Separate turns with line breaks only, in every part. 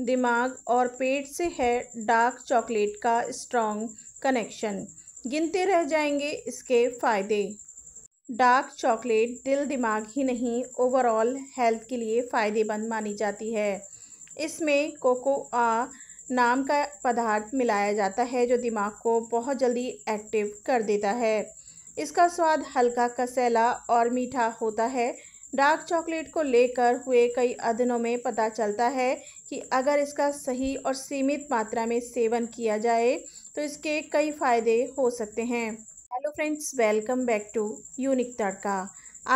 दिमाग और पेट से है डार्क चॉकलेट का स्ट्रॉन्ग कनेक्शन गिनते रह जाएंगे इसके फ़ायदे डार्क चॉकलेट दिल दिमाग ही नहीं ओवरऑल हेल्थ के लिए फ़ायदेमंद मानी जाती है इसमें कोकोआ नाम का पदार्थ मिलाया जाता है जो दिमाग को बहुत जल्दी एक्टिव कर देता है इसका स्वाद हल्का कसैला और मीठा होता है डार्क चॉकलेट को लेकर हुए कई अध्ययनों में पता चलता है कि अगर इसका सही और सीमित मात्रा में सेवन किया जाए तो इसके कई फ़ायदे हो सकते हैं hello friends welcome back to Unique Tadka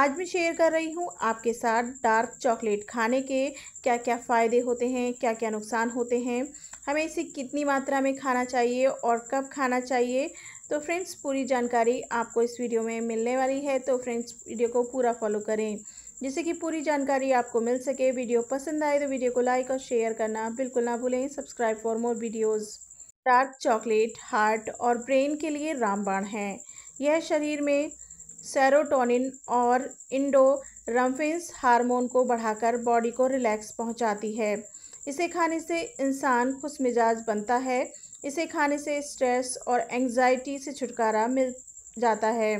आज मैं शेयर कर रही हूँ आपके साथ डार्क चॉकलेट खाने के क्या क्या फ़ायदे होते हैं क्या क्या नुकसान होते हैं हमें इसे कितनी मात्रा में खाना चाहिए और कब खाना चाहिए तो फ्रेंड्स पूरी जानकारी आपको इस वीडियो में मिलने वाली है तो फ्रेंड्स वीडियो को पूरा फॉलो करें जिससे कि पूरी जानकारी आपको मिल सके वीडियो पसंद आए तो वीडियो को लाइक और शेयर करना बिल्कुल ना भूलें subscribe for more videos dark chocolate heart और ब्रेन के लिए रामबाण है यह शरीर में सेरोटोनिन और इंडो रम्फिन्स हारमोन को बढ़ाकर बॉडी को रिलैक्स पहुंचाती है इसे खाने से इंसान खुश मिजाज बनता है इसे खाने से स्ट्रेस और एंजाइटी से छुटकारा मिल जाता है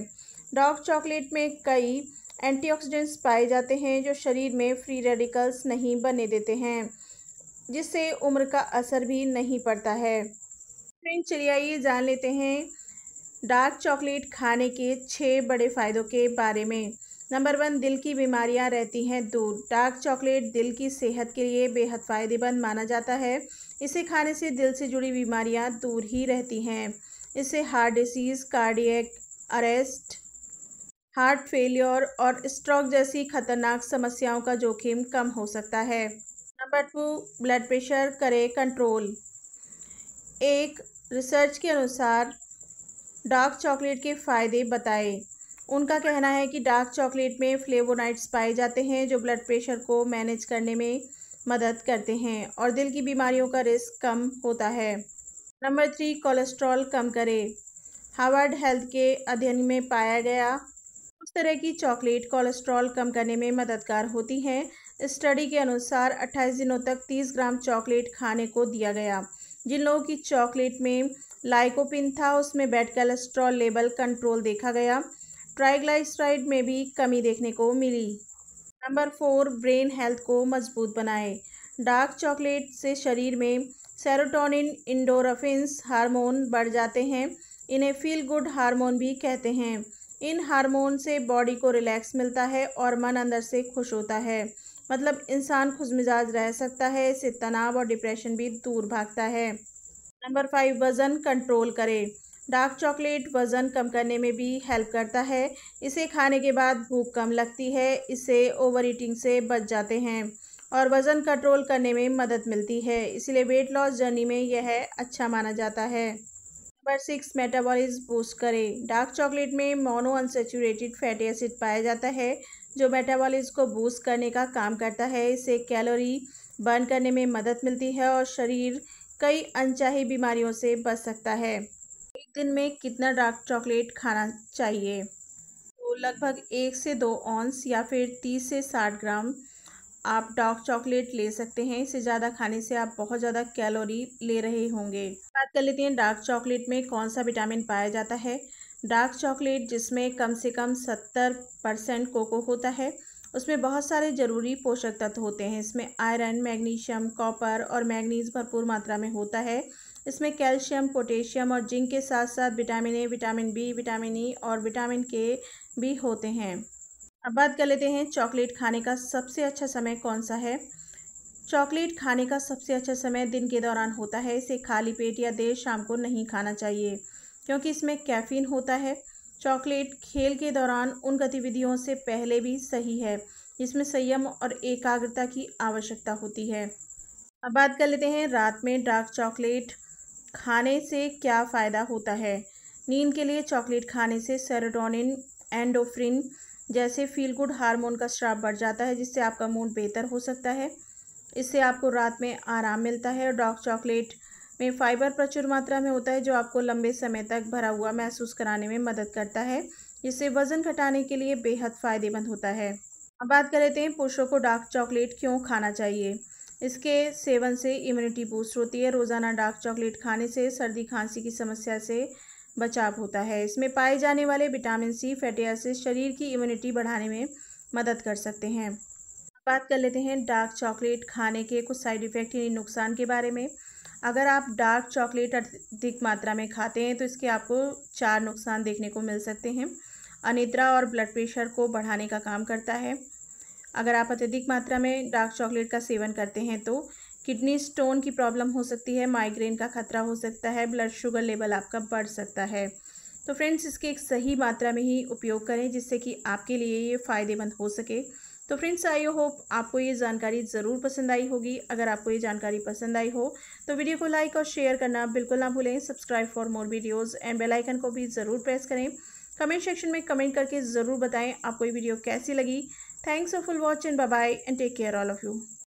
डार्क चॉकलेट में कई एंटीऑक्सीडेंट्स पाए जाते हैं जो शरीर में फ्री रेडिकल्स नहीं बने देते हैं जिससे उम्र का असर भी नहीं पड़ता है फ्रेंड चलिए आइए जान लेते हैं डार्क चॉकलेट खाने के छः बड़े फ़ायदों के बारे में नंबर वन दिल की बीमारियां रहती हैं दूर डार्क चॉकलेट दिल की सेहत के लिए बेहद फ़ायदेमंद माना जाता है इसे खाने से दिल से जुड़ी बीमारियां दूर ही रहती हैं इससे heart disease cardiac arrest heart failure और स्ट्रोक जैसी खतरनाक समस्याओं का जोखिम कम हो सकता है नंबर टू ब्लड प्रेशर करे कंट्रोल एक रिसर्च के अनुसार डार्क चॉकलेट के फ़ायदे बताए उनका कहना है कि डार्क चॉकलेट में फ्लेवोनाइट्स पाए जाते हैं जो ब्लड प्रेशर को मैनेज करने में मदद करते हैं और दिल की बीमारियों का रिस्क कम होता है नंबर थ्री कोलेस्ट्रॉल कम करें हार्वर्ड हेल्थ के अध्ययन में पाया गया तरह की चॉकलेट कोलेस्ट्रॉल कम करने में मददगार होती हैं स्टडी के अनुसार 28 दिनों तक 30 ग्राम चॉकलेट खाने को दिया गया जिन लोगों की चॉकलेट में लाइकोपिन था उसमें बेड कोलेस्ट्रॉल लेवल कंट्रोल देखा गया ट्राइग्लाइसराइड में भी कमी देखने को मिली नंबर फोर ब्रेन हेल्थ को मजबूत बनाए डार्क चॉकलेट से शरीर में सेरोटोनिन इंडोरफिन हार्मोन बढ़ जाते हैं इन्हें फील गुड हार्मोन भी कहते हैं इन हार्मोन से बॉडी को रिलैक्स मिलता है और मन अंदर से खुश होता है मतलब इंसान खुश मिजाज रह सकता है इससे तनाव और डिप्रेशन भी दूर भागता है नंबर फाइव वज़न कंट्रोल करें डार्क चॉकलेट वज़न कम करने में भी हेल्प करता है इसे खाने के बाद भूख कम लगती है इससे ओवर ईटिंग से बच जाते हैं और वज़न कंट्रोल करने में मदद मिलती है इसलिए वेट लॉस जर्नी में यह अच्छा माना जाता है नंबर सिक्स मेटाबॉलिज्म बूस्ट करे डार्क चॉकलेट में मोनो अनसेचुरेटेड फैटी एसिड पाया जाता है जो मेटाबॉलिज्म को बूस्ट करने का काम करता है इससे कैलोरी बर्न करने में मदद मिलती है और शरीर कई अनचाही बीमारियों से बच सकता है एक दिन में कितना डार्क चॉकलेट खाना चाहिए तो लगभग एक से दो ऑंस या फिर तीस से साठ ग्राम आप डार्क चॉकलेट ले सकते हैं इसे ज़्यादा खाने से आप बहुत ज़्यादा कैलोरी ले रहे होंगे बात कर लेते हैं डार्क चॉकलेट में कौन सा विटामिन पाया जाता है डार्क चॉकलेट जिसमें कम से कम सत्तर परसेंट कोको होता है उसमें बहुत सारे ज़रूरी पोषक तत्व होते हैं इसमें आयरन मैग्नीशियम कॉपर और मैग्नीज भरपूर मात्रा में होता है इसमें कैल्शियम पोटेशियम और जिंक के साथ साथ vitamin A vitamin B vitamin E और विटामिन के भी होते हैं अब बात कर लेते हैं चॉकलेट खाने का सबसे अच्छा समय कौन सा है चॉकलेट खाने का सबसे अच्छा समय दिन के दौरान होता है इसे खाली पेट या देर शाम को नहीं खाना चाहिए क्योंकि इसमें कैफीन होता है चॉकलेट खेल के दौरान उन गतिविधियों से पहले भी सही है इसमें संयम और एकाग्रता की आवश्यकता होती है अब बात कर लेते हैं रात में डार्क चॉकलेट खाने से क्या फ़ायदा होता है नींद के लिए चॉकलेट खाने से सेरोटोनिन एंडोफ्रिन जैसे फील गुड हार्मोन का श्राप बढ़ जाता है जिससे आपका मूड बेहतर हो सकता है इससे आपको रात में आराम मिलता है डार्क चॉकलेट में फाइबर प्रचुर मात्रा में होता है जो आपको लंबे समय तक भरा हुआ महसूस कराने में मदद करता है इससे वजन घटाने के लिए बेहद फ़ायदेमंद होता है अब बात कर लेते हैं पुरुषों को डार्क चॉकलेट क्यों खाना चाहिए इसके सेवन से इम्यूनिटी बूस्ट होती है रोज़ाना डार्क चॉकलेट खाने से सर्दी खांसी की समस्या से बचाव होता है इसमें पाए जाने वाले विटामिन सी फैटी एसिड शरीर की इम्यूनिटी बढ़ाने में मदद कर सकते हैं बात कर लेते हैं डार्क चॉकलेट खाने के कुछ साइड इफ़ेक्ट यानी नुकसान के बारे में अगर आप डार्क चॉकलेट अधिक मात्रा में खाते हैं तो इसके आपको चार नुकसान देखने को मिल सकते हैं अनिद्रा और ब्लड प्रेशर को बढ़ाने का काम करता है अगर आप अत्यधिक मात्रा में डार्क चॉकलेट का सेवन करते हैं तो किडनी स्टोन की प्रॉब्लम हो सकती है माइग्रेन का खतरा हो सकता है ब्लड शुगर लेवल आपका बढ़ सकता है तो फ्रेंड्स इसके एक सही मात्रा में ही उपयोग करें जिससे कि आपके लिए ये फ़ायदेमंद हो सके तो फ्रेंड्स आई होप आपको ये जानकारी ज़रूर पसंद आई होगी अगर आपको ये जानकारी पसंद आई हो तो वीडियो को लाइक और शेयर करना बिल्कुल ना भूलें subscribe for more videos and bell icon को भी ज़रूर प्रेस करें कमेंट सेक्शन में कमेंट करके ज़रूर बताएं आपको ये वीडियो कैसी लगी thanks for full watch and bye bye and take care all of you